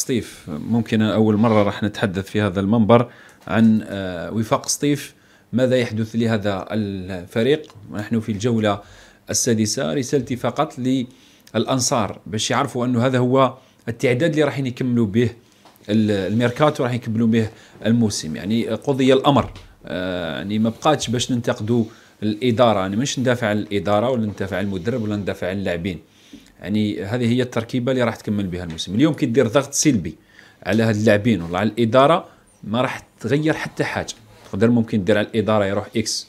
سطيف ممكن أول مرة راح نتحدث في هذا المنبر عن آه، وفاق سطيف ماذا يحدث لهذا الفريق نحن في الجولة السادسة رسالتي فقط للأنصار باش يعرفوا أنه هذا هو التعداد اللي راح يكملوا به الميركاتو راح يكملوا به الموسم يعني قضي الأمر آه، يعني ما بقاتش باش ننتقدوا الإدارة أنا يعني مش ندافع عن الإدارة ولا ندافع عن المدرب ولا ندافع عن اللاعبين يعني هذه هي التركيبه اللي راح تكمل بها الموسم اليوم كي دير ضغط سلبي على هاد اللاعبين ولا على الاداره ما راح تغير حتى حاجه تقدر ممكن دير على الاداره يروح اكس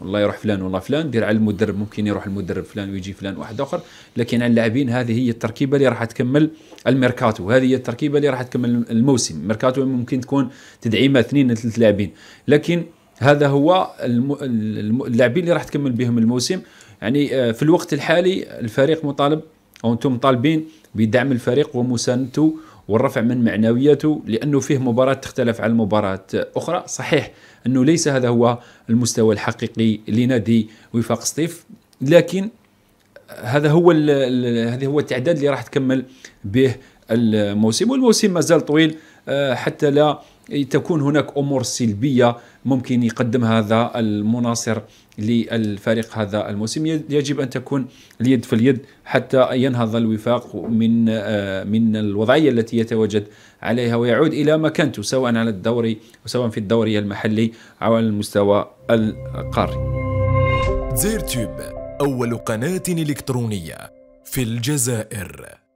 والله يروح فلان والله فلان دير على المدرب ممكن يروح المدرب فلان ويجي فلان واحد اخر لكن على اللاعبين هذه هي التركيبه اللي راح تكمل الميركاتو هذه هي التركيبه اللي راح تكمل الموسم الميركاتو ممكن تكون تدعيمه اثنين ثلاث لاعبين لكن هذا هو اللاعبين اللي راح تكمل بهم الموسم يعني آه، في الوقت الحالي الفريق مطالب او انتم مطالبين بدعم الفريق ومساندته والرفع من معنوياته لانه فيه مباراه تختلف عن مباراه اخرى صحيح انه ليس هذا هو المستوى الحقيقي لنادي وفاق سطيف لكن هذا هو هذا هو التعداد اللي راح تكمل به الموسم والموسم مازال طويل آه، حتى لا تكون هناك امور سلبيه ممكن يقدم هذا المناصر للفريق هذا الموسم يجب ان تكون اليد في اليد حتى ينهض الوفاق من آه، من الوضعيه التي يتواجد عليها ويعود الى مكانته سواء على الدوري وسواء في الدوري المحلي او على المستوى القاري. زيرتوب اول قناه الكترونيه في الجزائر